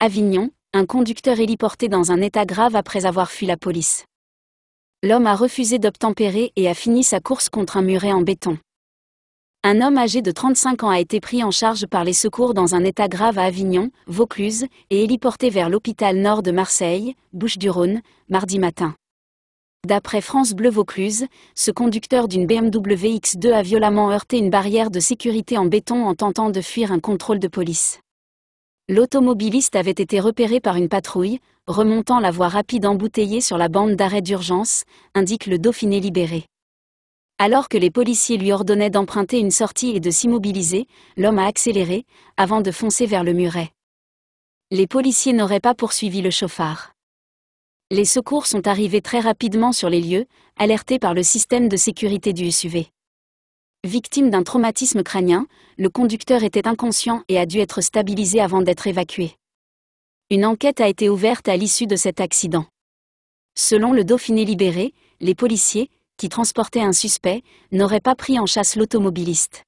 Avignon, un conducteur héliporté dans un état grave après avoir fui la police. L'homme a refusé d'obtempérer et a fini sa course contre un muret en béton. Un homme âgé de 35 ans a été pris en charge par les secours dans un état grave à Avignon, Vaucluse, et héliporté vers l'hôpital nord de Marseille, Bouches-du-Rhône, mardi matin. D'après France Bleu Vaucluse, ce conducteur d'une BMW X2 a violemment heurté une barrière de sécurité en béton en tentant de fuir un contrôle de police. L'automobiliste avait été repéré par une patrouille, remontant la voie rapide embouteillée sur la bande d'arrêt d'urgence, indique le Dauphiné libéré. Alors que les policiers lui ordonnaient d'emprunter une sortie et de s'immobiliser, l'homme a accéléré, avant de foncer vers le muret. Les policiers n'auraient pas poursuivi le chauffard. Les secours sont arrivés très rapidement sur les lieux, alertés par le système de sécurité du SUV. Victime d'un traumatisme crânien, le conducteur était inconscient et a dû être stabilisé avant d'être évacué. Une enquête a été ouverte à l'issue de cet accident. Selon le Dauphiné libéré, les policiers, qui transportaient un suspect, n'auraient pas pris en chasse l'automobiliste.